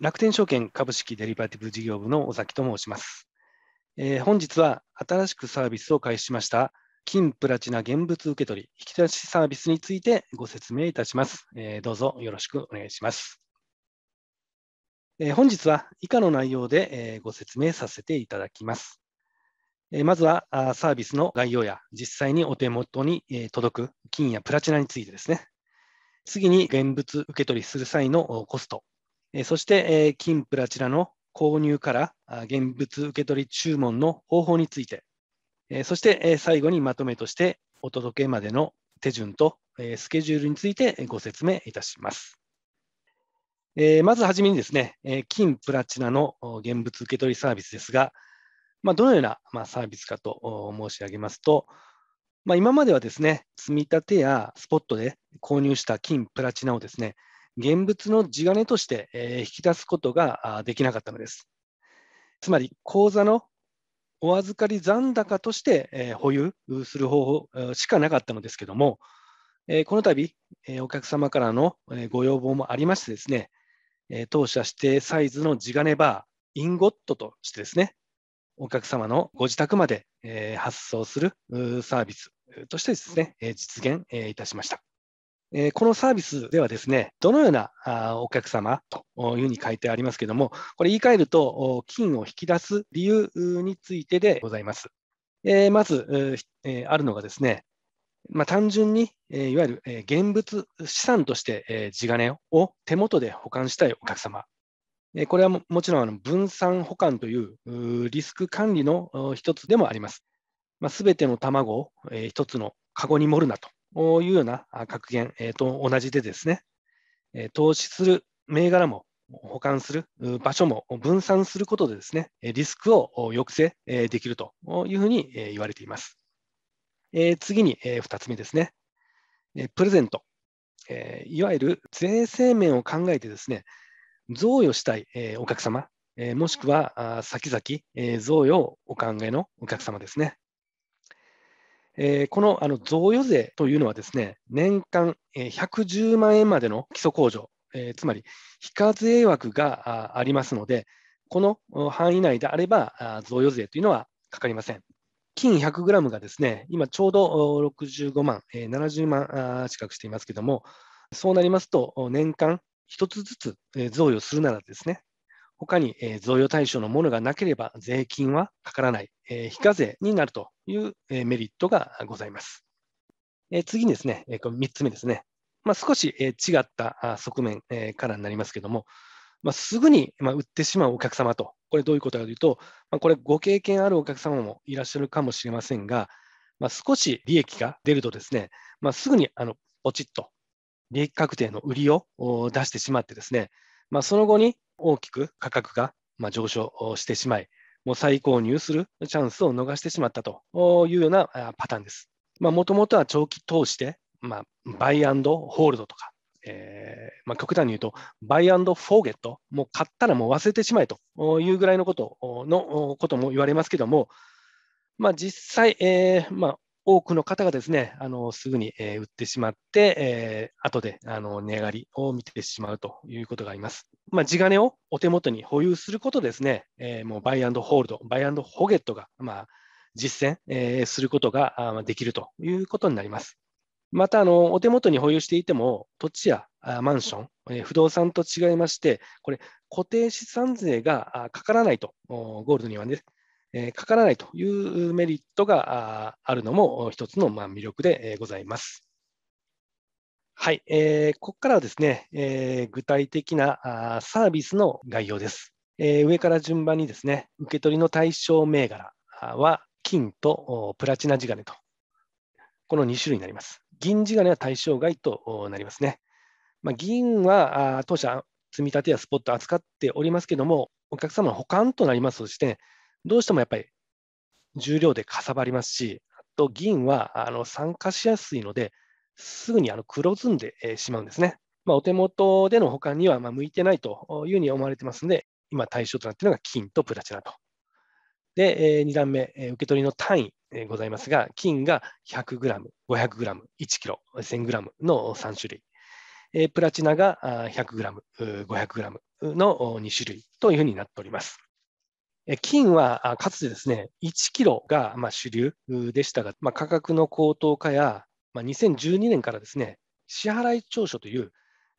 楽天証券株式デリバティブ事業部の尾崎と申します。えー、本日は新しくサービスを開始しました金プラチナ現物受取引き出しサービスについてご説明いたします。えー、どうぞよろしくお願いします。えー、本日は以下の内容で、えご説明させていただきます。えまずはサービスの概要や実際にお手元に届く金やプラチナについてですね。次に現物受け取りする際のコストそして、金プラチナの購入から現物受け取り注文の方法について、そして最後にまとめとしてお届けまでの手順とスケジュールについてご説明いたします。まずはじめにですね、金プラチナの現物受け取りサービスですが、まどのようなサービスかと申し上げますと、ま今まではですね、積み立てやスポットで購入した金プラチナをですね、現物の地金として、え引き出すことができなかったのです。つまり、口座のお預かり残高として、え保有する方法しかなかったのですけども、えこの度、えお客様からのご要望もありましてですね、え当社指定サイズの地金バー、インゴットとしてですね、お客様のご自宅まで、え発送するサービスとしてですね、実現いたしました。えこのサービスではですね、どのようなあお客様というふうに書いてありますけども、これ言い換えると、金を引き出す理由についてでございます。えまず、えあるのがですね、まあ、単純に、えいわゆる、え現物資産として、え地金を手元で保管したいお客様。えこれはももちろんあの分散保管というリスク管理の一つでもあります。す、ま、べ、ての卵を、え一つのカゴに盛るなというような格言、と同じでですね、投資する銘柄も保管する場所も分散することでですね、リスクを抑制できるというふうに言われています。次に2つ目ですね。プレゼント。いわゆる税制面を考えてですね、贈与したいお客様、もしくは先々贈与をお考えのお客様ですね。えー、このあの贈与税というのはですね、年間110万円までの基礎控除、えー、つまり非課税枠がありますので、この範囲内であれば贈与税というのはかかりません。金 100g がですね、今ちょうど65万、70万近くしていますけども、そうなりますと、年間1つずつ贈与するならですね、他に、え贈与対象のものがなければ税金はかからない、え非課税になるという、えメリットがございます。え次にですね、えー、3つ目ですね。まあ、少し、え違ったあ側面、えからになりますけども、まあ、すぐに、まあ、売ってしまうお客様と、これどういうことかというと、まあ、これご経験あるお客様もいらっしゃるかもしれませんが、まあ、少し利益が出るとですね、まあ、すぐにあのポチッと利益確定の売りを出してしまってですね、まあ、その後に大きく価格がま上昇してしまい、もう再購入するチャンスを逃してしまったというようなパターンです。もともとは長期投資で、まあ、バイアンドホールドとか、えー、まあ、極端に言うと、バイアンドフォーゲット、もう買ったらもう忘れてしまえというぐらいのことのことも言われますけども、まあ、実際、えー、まあ、多くの方がですね、あのすぐに、え売ってしまって、えー、後であの値上がりを見てしまうということがあります。まあ、地金をお手元に保有することですね、えー、もうバイアンドホールド、バイアンドホゲットが、まあ、実践、えー、することができるということになります。またあの、お手元に保有していても、土地やマンション、えー、不動産と違いまして、これ、固定資産税がかからないと、ゴールドにはね、えー、かからないというメリットがあるのも一つのまあ魅力でございます。はい、えー、ここからはですね、えー、具体的なあサービスの概要です、えー。上から順番にですね、受け取りの対象銘柄は金とプラチナ地金と、この2種類になります。銀地金は対象外となりますね。まあ、銀はあ当社、積み立てやスポット扱っておりますけども、お客様の保管となりますとして、どうしてもやっぱり重量でかさばりますし、あと銀はあの酸化しやすいので、すぐにあの黒ずんでしまうんですね。まあ、お手元での保管にはま向いてないというふうに思われてますので、今対象となっているのが金とプラチナと。で、2段目、受け取りの単位ございますが、金が 100g、500g、1kg、1000g の3種類、プラチナが 100g、500g の2種類というふうになっております。金はかつてですね、1キロがま主流でしたが、まあ、価格の高騰化やまあ、2012年からですね、支払い調書という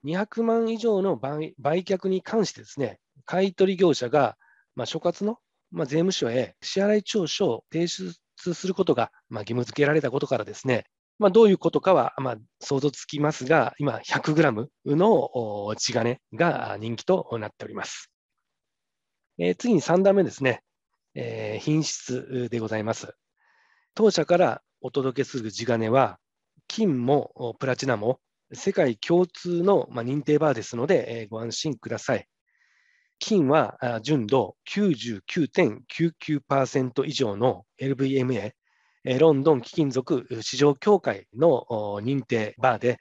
200万以上の売却に関してですね、買取業者が、まあ、所轄の、まあ、税務署へ支払い調書を提出することが、まあ、義務付けられたことからですね、まあ、どういうことかは、まあ、想像つきますが、今、100グラムの地金が人気となっております。えー、次に3段目ですね、えー、品質でございます。当社からお届けする地金は、金もプラチナも世界共通の認定バーですので、ご安心ください。金は純度99.99%以上の LVMA、ロンドン貴金属市場協会の認定バーで、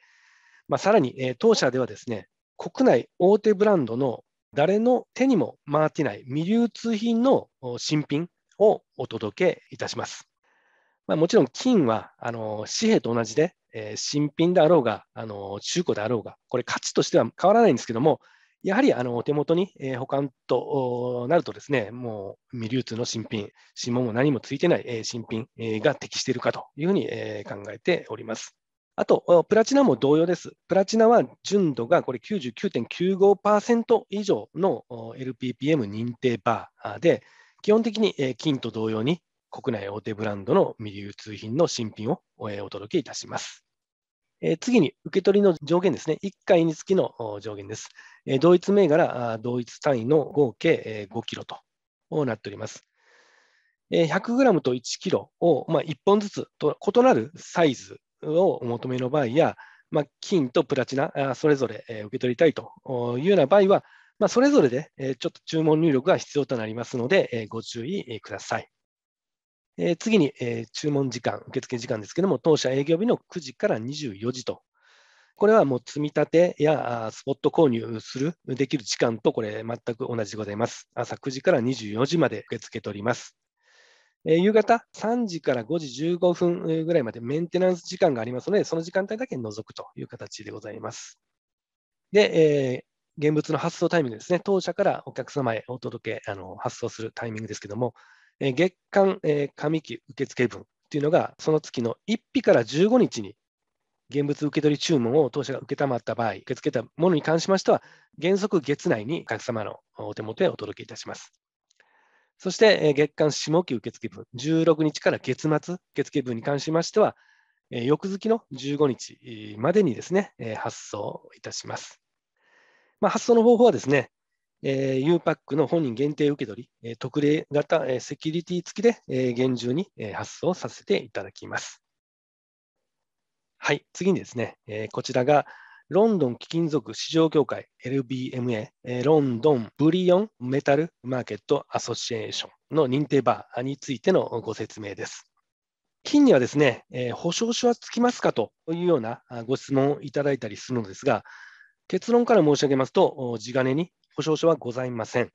まあ、さらに当社ではですね、国内大手ブランドの誰の手にも回っていない未流通品の新品をお届けいたします。まあ、もちろん金はあの紙幣と同じでえー、新品であろうが、あの中古であろうが、これ価値としては変わらないんですけども、やはりあのお手元に、えー、保管となるとですね、もう未流通の新品、指紋も何もついてない、えー、新品、えー、が適しているかというふうに、えー、考えております。あと、プラチナも同様です。プラチナは純度がこれ99.95%以上の LPPM 認定バーで、基本的に金と同様に国内大手ブランドの未流通品の新品をお届けいたします。次に、受け取りの上限ですね。1回につきの上限です。同一銘柄、同一単位の合計5キロとなっております。1 0 0ムと1キロを、ま1本ずつと異なるサイズをお求めの場合や、ま金とプラチナ、それぞれ受け取りたいというような場合は、まそれぞれでちょっと注文入力が必要となりますので、ご注意ください。えー、次に、えー、注文時間、受付時間ですけども、当社営業日の9時から24時と。これはもう積み立てやスポット購入する、できる時間とこれ全く同じでございます。朝9時から24時まで受け付けております。えー、夕方3時から5時15分ぐらいまでメンテナンス時間がありますので、その時間帯だけ除くという形でございます。で、えー現物の発送タイミングですね、当社からお客様へお届け、あの発送するタイミングですけども、月間、上期受付分というのが、その月の1日から15日に現物受取注文を当社が承った場合、受け付けたものに関しましては、原則月内にお客様のお手元へお届けいたします。そして、月間下期受付分、16日から月末受付分に関しましては、翌月の15日までにですね、発送いたします。まあ、発送の方法はですね、えー、U パックの本人限定受け取り、えー、特例型、えー、セキュリティ付きで、えー、厳重に、えー、発送させていただきます。はい、次にですね、えー、こちらがロンドン貴金属市場協会 LBMA、えー、ロンドンブリオンメタルマーケットアソシエーションの認定バーについてのご説明です。金にはですね、えー、保証書はつきますかというようなご質問をいただいたりするのですが、結論から申し上げますと、地金に保証書はございません。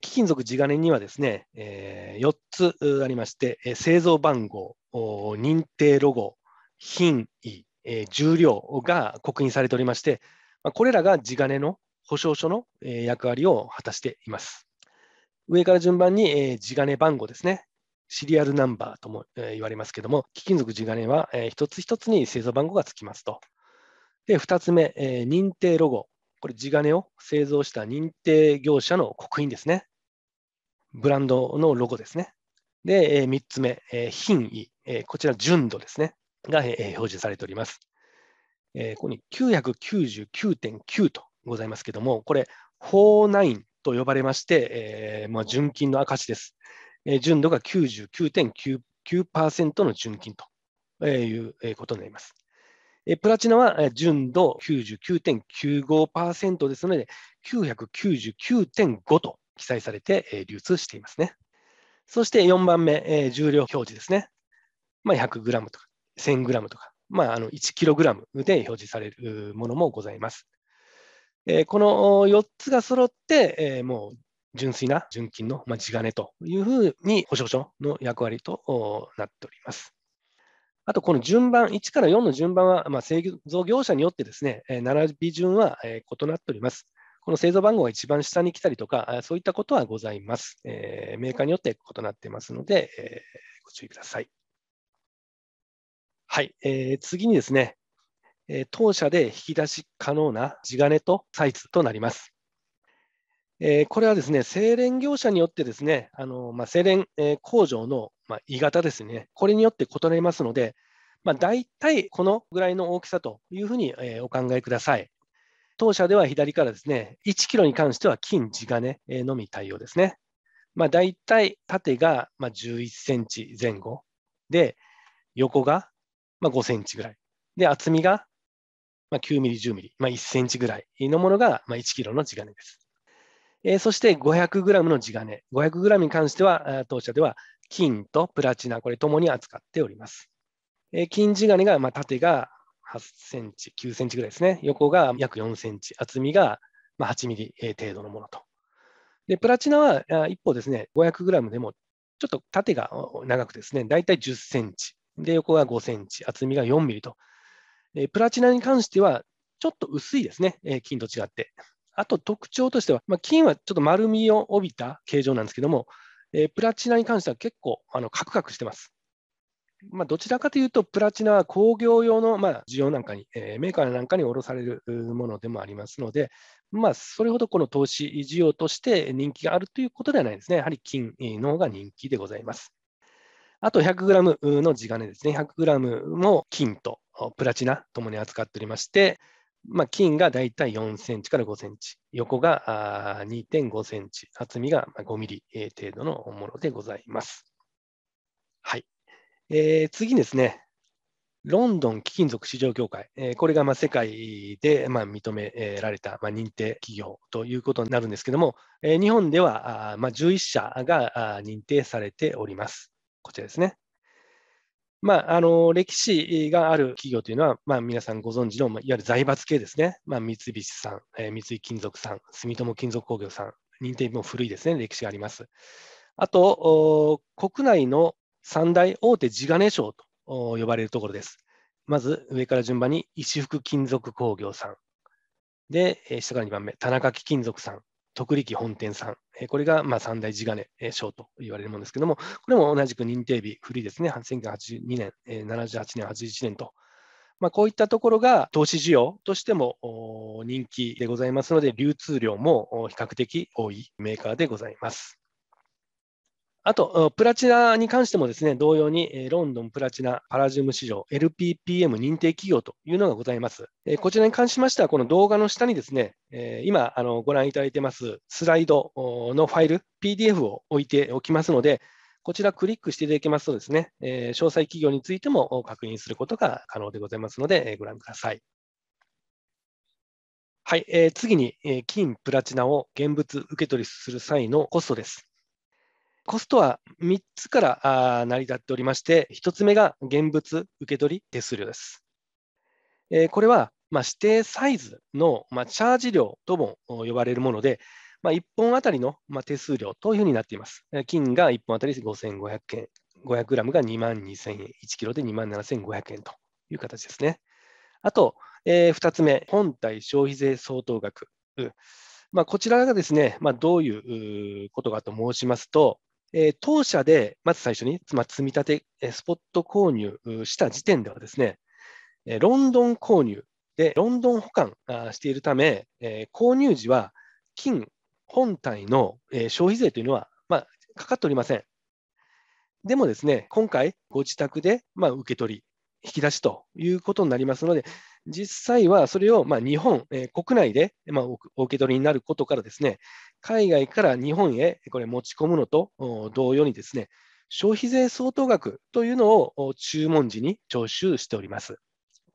貴金属地金にはですね、え4つありまして、製造番号、認定ロゴ、品位、重量が刻印されておりまして、これらが地金の保証書の役割を果たしています。上から順番に地金番号ですね、シリアルナンバーとも言われますけども、貴金属地金は一つ一つに製造番号がつきますと。で2つ目、認定ロゴ、これ地金を製造した認定業者の刻印ですね。ブランドのロゴですね。で、3つ目、品位、こちら純度ですね、が表示されております。ここに999.9とございますけども、これ、49と呼ばれまして、まあ、純金の証です。純度が99.9%の純金ということになります。えプラチナは純度99.95%ですので、999.5と記載されて流通していますね。そして4番目、え重量表示ですね。まあ、100g とか 1000g とか、まあ、あの 1kg で表示されるものもございます。えこの4つが揃って、えもう純粋な純金の地金というふうに保証書の役割となっております。あとこの順番、1から4の順番は、まあ、製造業者によってですね、並び順は異なっております。この製造番号が一番下に来たりとか、そういったことはございます。えメーカーによって異なっていますので、えご注意ください。はい、えー、次にですね、え当社で引き出し可能な地金とサイズとなります。えこれはですね、精錬業者によってですね、あのまあ、精錬、え工場のまあ、鋳型ですね、これによって異なりますので、まあ、大体このぐらいの大きさというふうに、えお考えください。当社では左からですね、1キロに関しては金地金のみ対応ですね。まあ、大体縦が11センチ前後で、横が5センチぐらい。で、厚みが9ミリ、10ミリ、まあ、1センチぐらいのものが1キロの地金です。えそして500グラムの地金。500グラムに関しては、当社では金とプラチナ、これともに扱っております。えー、金地金が、まあ、縦が8センチ、9センチぐらいですね。横が約4センチ、厚みが、まあ、8ミリ、え程度のものと。で、プラチナは一方ですね、500グラムでもちょっと縦が長くですね、だいたい10センチ、で、横が5センチ、厚みが4ミリと。えー、プラチナに関しては、ちょっと薄いですね、えー、金と違って。あと特徴としては、まあ、金はちょっと丸みを帯びた形状なんですけども、えー、プラチナに関しては結構あのカクカクしてます。まあ、どちらかというと、プラチナは工業用の、まあ、需要なんかに、えー、メーカーなんかに卸されるものでもありますので、まあ、それほどこの投資需要として人気があるということではないですね。やはり金の方が人気でございます。あと1 0 0ムの地金ですね。1 0 0ムも金とプラチナともに扱っておりまして、まあ、金がだいたい4センチから5センチ、横が2.5センチ、厚みが5ミリ程度のものでございます。はい。えー、次ですね。ロンドン貴金属市場協会、えこれがま世界でま認められた、ま認定企業ということになるんですけども、え日本ではあま11社が認定されております。こちらですね。まあ、あの歴史がある企業というのは、まあ、皆さんご存知の、いわゆる財閥系ですね、まあ、三菱さん、えー、三井金属さん、住友金属工業さん、認定も古いですね、歴史があります。あと、国内の三大大手地金賞と呼ばれるところです。まず上から順番に石福金属工業さん、で、下から2番目、田中貴金属さん、徳力本店さん、えこれがまあ三大地金賞と言われるものですけども、これも同じく認定日、古いですね、1982年、え78年、81年と。まあ、こういったところが投資需要としても人気でございますので、流通量も比較的多いメーカーでございます。あと、プラチナに関してもですね、同様に、ロンドンプラチナパラジウム市場 LPPM 認定企業というのがございます。こちらに関しましては、この動画の下にですね、今あのご覧いただいてますスライドのファイル、PDF を置いておきますので、こちらクリックしていただきますとですね、詳細企業についても確認することが可能でございますので、ご覧ください。はい、えー、次に、え金プラチナを現物受け取りする際のコストです。コストは3つから成り立っておりまして、1つ目が現物受け取り手数料です。これはま指定サイズのまチャージ料とも呼ばれるもので、ま1本あたりのま手数料というふうになっています。金が1本あたり5500円、5 0 0ムが2万2000円、1キロで2万7500円という形ですね。あと、え2つ目、本体消費税相当額。まあ、こちらがですね、まあ、どういうことかと申しますと、えー、当社でまず最初に、まあ、積み立て、スポット購入した時点ではですね、ロンドン購入で、ロンドン保管しているため、えー、購入時は金本体の消費税というのは、まあ、かかっておりません。でもですね、今回、ご自宅で、まあ、受け取り、引き出しということになりますので、実際はそれをまあ日本、えー、国内でまあお受け取りになることからですね、海外から日本へこれ持ち込むのと同様にですね、消費税相当額というのを注文時に徴収しております。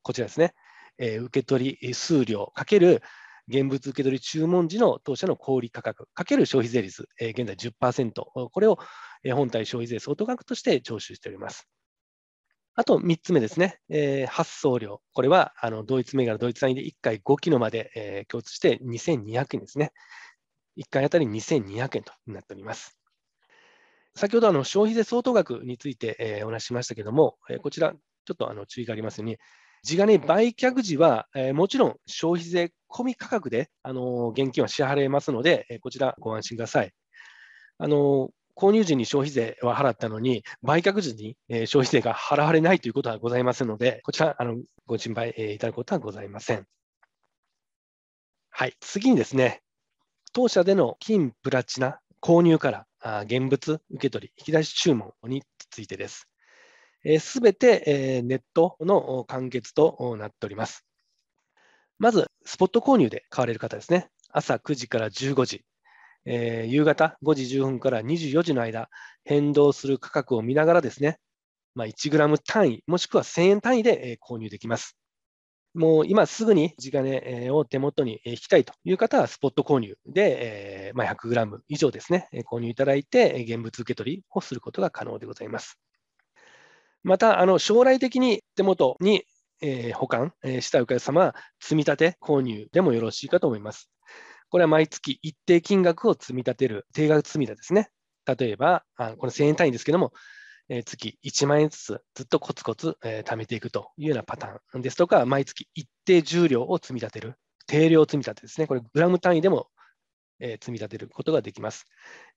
こちらですね、えー、受取数量かける現物受け取り注文時の当社の小売価格かける消費税率、えー、現在10%、これを本体消費税相当額として徴収しております。あと3つ目ですね、えー、発送量。これはあの同一銘柄、同一単位で1回5キロまで、えー、共通して2200円ですね。1回あたり2200円となっております。先ほどあの消費税相当額について、えお話ししましたけれども、えこちら、ちょっとあの注意がありますように、地金売却時は、えもちろん消費税込み価格で、あの現金は支払えますので、えこちらご安心ください。あの購入時に消費税は払ったのに、売却時に消費税が払われないということはございませんので、こちら、あのご心配いただくことはございません。はい、次にですね、当社での金プラチナ購入から現物受け取り、引き出し注文についてです。すべてネットの完結となっております。まず、スポット購入で買われる方ですね。朝9時から15時、え夕方5時15分から24時の間、変動する価格を見ながらですね、まあ、1g 単位、もしくは1000円単位で購入できます。もう今すぐに地金を手元に引きたいという方は、スポット購入で、えま1 0 0ム以上ですね、購入いただいて、現物受け取りをすることが可能でございます。また、あの将来的に手元に保管したお客様は、積み立て購入でもよろしいかと思います。これは毎月一定金額を積み立てる、定額積み立てですね。例えば、あこの1000円単位ですけども、え月1万円ずつずっとコツコツ、え貯めていくというようなパターンですとか、毎月一定重量を積み立てる、定量積み立てですね、これグラム単位でも、え積み立てることができます。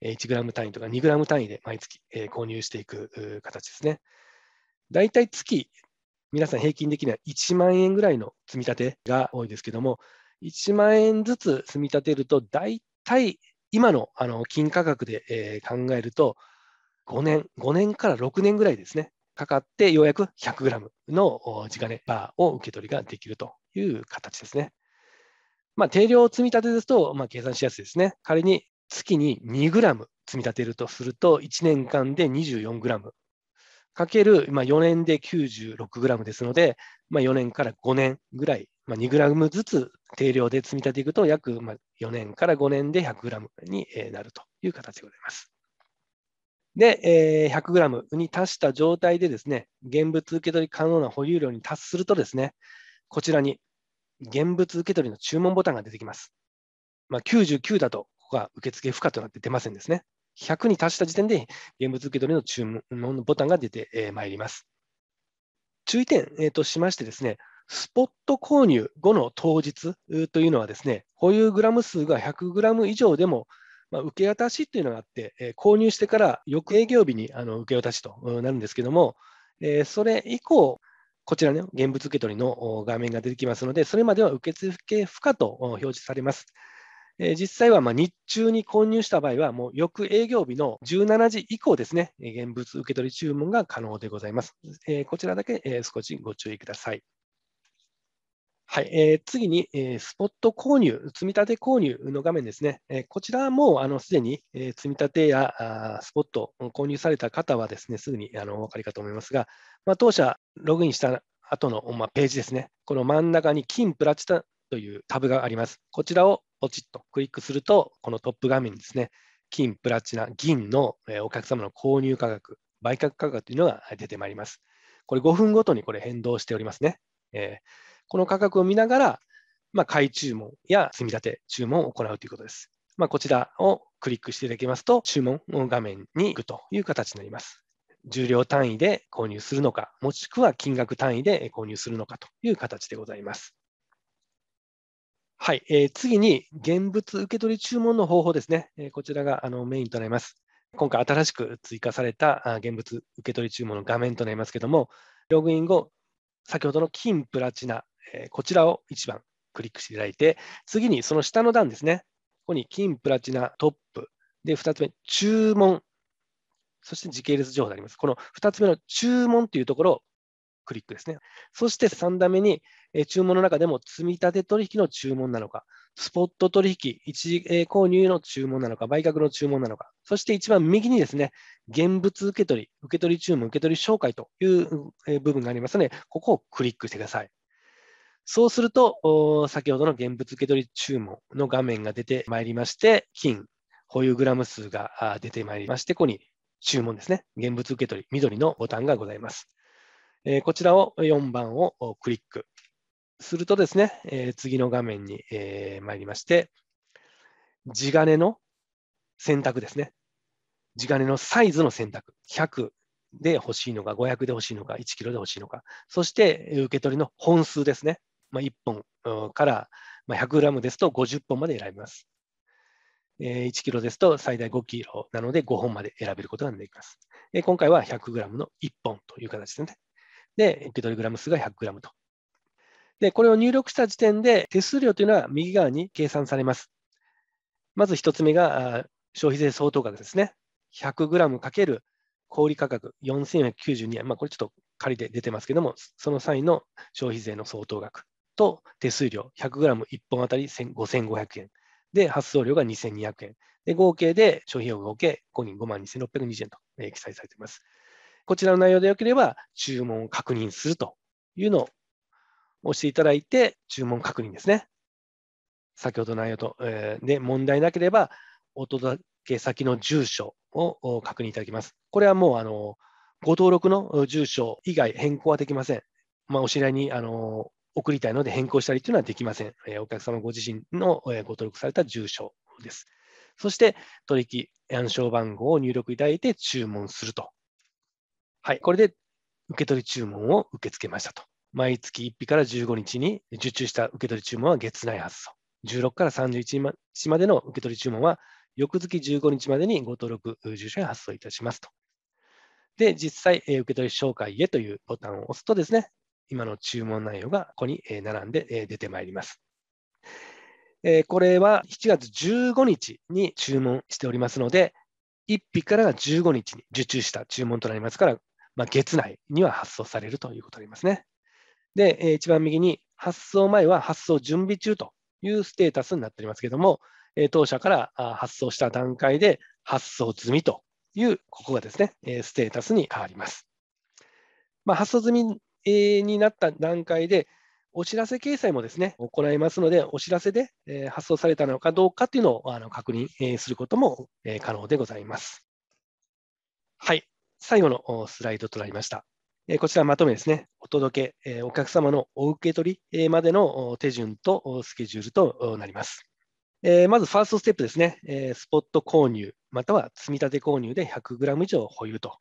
1グラム単位とか2グラム単位で毎月、え購入していく形ですね。だいたい月、皆さん平均的には1万円ぐらいの積み立てが多いですけども、1万円ずつ積み立てると、大体今のあの金価格で、え考えると、5年、5年から6年ぐらいですね、かかってようやく1 0 0ムの地金バーを受け取りができるという形ですね。まあ、定量積み立てですと、まあ、計算しやすいですね。仮に月に2ム積み立てるとすると、1年間で2 4ム。かける、まあ、4年で9 6ムですので、まあ、4年から5年ぐらい、まあ、2ムずつ定量で積み立てていくと、約まあ4年から5年で1 0 0ムになるという形でございます。で、え 100g に達した状態でですね、現物受け取り可能な保有量に達するとですね、こちらに現物受け取りの注文ボタンが出てきます。まあ、99だと、ここが受付不可となって出ませんですね。100に達した時点で現物受け取りの注文のボタンが出てまいります。注意点、えー、としましてですね、スポット購入後の当日というのはですね、保有グラム数が100グラム以上でもまあ、受け渡しっていうのがあって、え購入してから翌営業日にあの受け渡しとなるんですけども、えそれ以降、こちらね、現物受け取りの画面が出てきますので、それまでは受付不可と表示されます。え実際はま日中に購入した場合は、もう翌営業日の17時以降ですね、現物受け取り注文が可能でございます。えこちらだけ、え少しご注意ください。はい、えー、次に、えー、スポット購入、積立購入の画面ですね。えー、こちらもうすでに、えー、積立やあスポット購入された方はですね、すぐにあのお分かりかと思いますが、まあ、当社ログインした後の、まあ、ページですね、この真ん中に金プラチナというタブがあります。こちらをポチッとクリックすると、このトップ画面にですね、金、プラチナ、銀のお客様の購入価格、売却価格というのが出てまいります。これ5分ごとにこれ変動しておりますね。えーこの価格を見ながら、まあ、買い注文や積み立て注文を行うということです。まあ、こちらをクリックしていただきますと、注文画面に行くという形になります。重量単位で購入するのか、もしくは金額単位で購入するのかという形でございます。はい、えー、次に現物受取注文の方法ですね。えー、こちらがあのメインとなります。今回新しく追加された現物受取注文の画面となりますけども、ログイン後、先ほどの金プラチナえこちらを1番クリックしていただいて、次にその下の段ですね。ここに金、プラチナ、トップ。で、2つ目、注文。そして時系列情報であります。この2つ目の注文というところをクリックですね。そして3段目に、え注文の中でも積立取引の注文なのか、スポット取引、一時、え購入の注文なのか、売却の注文なのか、そして一番右にですね、現物受け取り、受け取り注文、受け取り紹介という、え部分がありますので、ここをクリックしてください。そうすると、先ほどの現物受取注文の画面が出てまいりまして、金、保有グラム数が出てまいりまして、ここに注文ですね。現物受取緑のボタンがございます。えこちらを4番をクリックするとですね、え次の画面に、え参りまして、地金の選択ですね。地金のサイズの選択。100で欲しいのか、500で欲しいのか、1キロで欲しいのか。そして、受け取りの本数ですね。まあ、1本から、まあ、100g ですと50本まで選びます。1キロですと最大5キロなので5本まで選べることができます。今回は 100g の1本という形ですね。で、受け取りグラム数が 100g と。で、これを入力した時点で手数料というのは右側に計算されます。まず1つ目が消費税相当額ですね。100g かける小売価格4492円。まあ、これちょっと仮で出てますけども、その際の消費税の相当額。と手数料 100g1 本あたり5500円で発送料が2200円で合計で消費用合計5人5万2620円と、えー、記載されています。こちらの内容でよければ注文を確認するというのを押していただいて注文確認ですね。先ほど内容と、えー、で問題なければお届け先の住所を確認いただきます。これはもうあのご登録の住所以外変更はできません。まあ、お知り合いにあの送りたいので変更したりというのはできません。えお客様ご自身の、えご登録された住所です。そして、取引暗証番号を入力いただいて注文すると。はい、これで受け取り注文を受け付けましたと。毎月1日から15日に受注した受け取り注文は月内発送。16から31日までの受け取り注文は、翌月15日までにご登録、住所に発送いたしますと。で、実際、受け取り紹介へというボタンを押すとですね、今の注文内容がここに並んで出てまいります。これは7月15日に注文しておりますので、1日から15日に受注した注文となりますから、まあ、月内には発送されるということになりますね。で、一番右に発送前は発送準備中というステータスになっておりますけれども、当社から発送した段階で発送済みという、ここがですね、ステータスに変わります。まあ、発送済みになった段階で、お知らせ掲載もですね、行いますので、お知らせで発送されたのかどうかっていうのをあの確認することも可能でございます。はい、最後のスライドとなりました。こちらまとめですね、お届け、お客様のお受け取りまでの手順とスケジュールとなります。まず、ファーストステップですね、スポット購入、または積立購入で 100g 以上保有と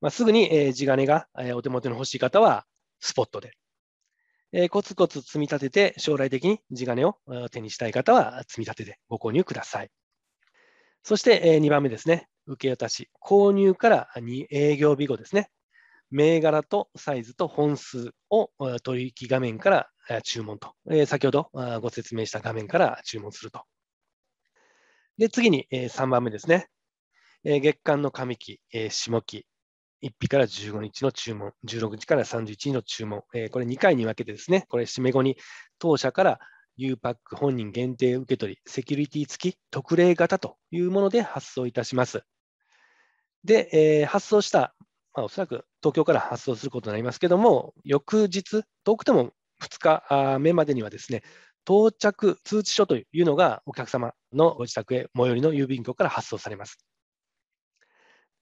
まあ、すぐに、えー、地金が、えー、お手元に欲しい方はスポットで、えー、コツコツ積み立てて将来的に地金を手にしたい方は積み立てでご購入ください。そして、えー、2番目ですね、受け渡し、購入から2営業日後ですね、銘柄とサイズと本数を取引画面から注文と、えー、先ほどご説明した画面から注文すると。で次に、えー、3番目ですね、えー、月間の上期、えー、下期、1日から15日の注文、16日から31日の注文、えー、これ2回に分けてですね、これ締め後に当社から U パック本人限定受け取り、セキュリティ付き特例型というもので発送いたします。で、えー、発送した、まあ、おそらく東京から発送することになりますけども、翌日、遠くても2日目までにはですね、到着通知書というのがお客様のご自宅へ最寄りの郵便局から発送されます。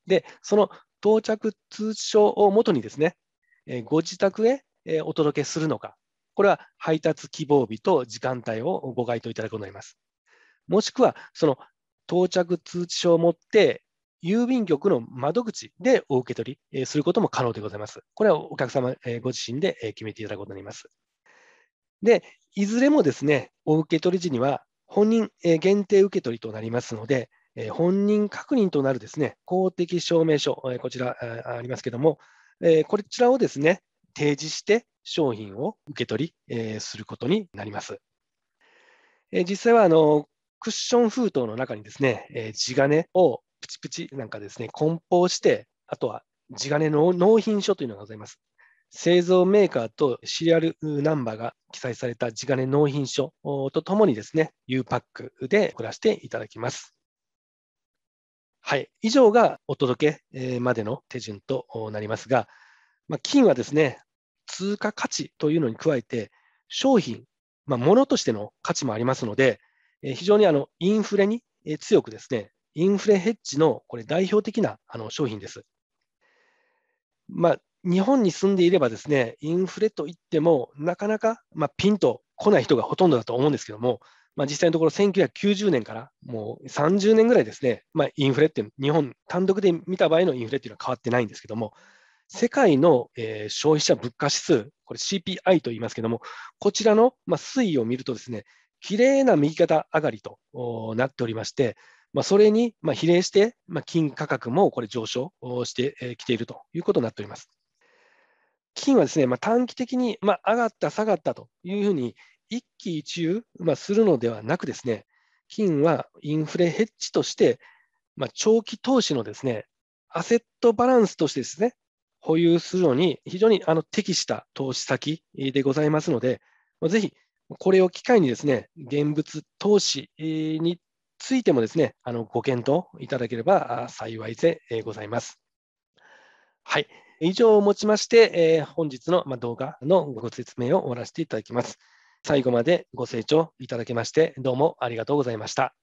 で、その到着通知書をもとにですね、ご自宅へお届けするのか、これは配達希望日と時間帯をご該当いただくことになります。もしくは、その到着通知書を持って、郵便局の窓口でお受け取りすることも可能でございます。これはお客様ご自身で決めていただくことになります。で、いずれもですね、お受け取り時には、本人限定受け取りとなりますので、え本人確認となるですね公的証明書、えこちらありますけども、えこちらをですね提示して商品を受け取り、えすることになります。え実際はあのクッション封筒の中にですね、え地金をプチプチなんかですね梱包して、あとは地金の納品書というのがございます。製造メーカーとシリアルナンバーが記載された地金納品書とともにですね、U パックで送らせていただきます。はい、以上がお届けまでの手順となりますが、まあ、金はですね、通貨価値というのに加えて、商品、まあ、物としての価値もありますので、非常にあのインフレに強くですね、インフレヘッジのこれ代表的なあの商品です。まあ、日本に住んでいればですね、インフレといっても、なかなか、まあ、ピンと来ない人がほとんどだと思うんですけども、まあ、実際のところ1990年からもう30年ぐらいですね、まあ、インフレっていう、日本単独で見た場合のインフレっていうのは変わってないんですけども、世界の、えー、消費者物価指数、これ CPI と言いますけども、こちらの、まあ、推移を見るとですね、綺麗な右肩上がりとなっておりまして、まあ、それに、まあ、比例して、まあ、金価格もこれ上昇してきているということになっております。金はですね、まあ、短期的に、まあ、上がった、下がったというふうに、一喜一憂、まあ、するのではなくですね、金はインフレヘッジとして、まあ、長期投資のですね、アセットバランスとしてですね、保有するのに非常にあの適した投資先でございますので、ぜひこれを機会にですね、現物投資についてもですね、あのご検討いただければ幸いでございます。はい。以上をもちまして、え本日の動画のご説明を終わらせていただきます。最後までご清聴いただきまして、どうもありがとうございました。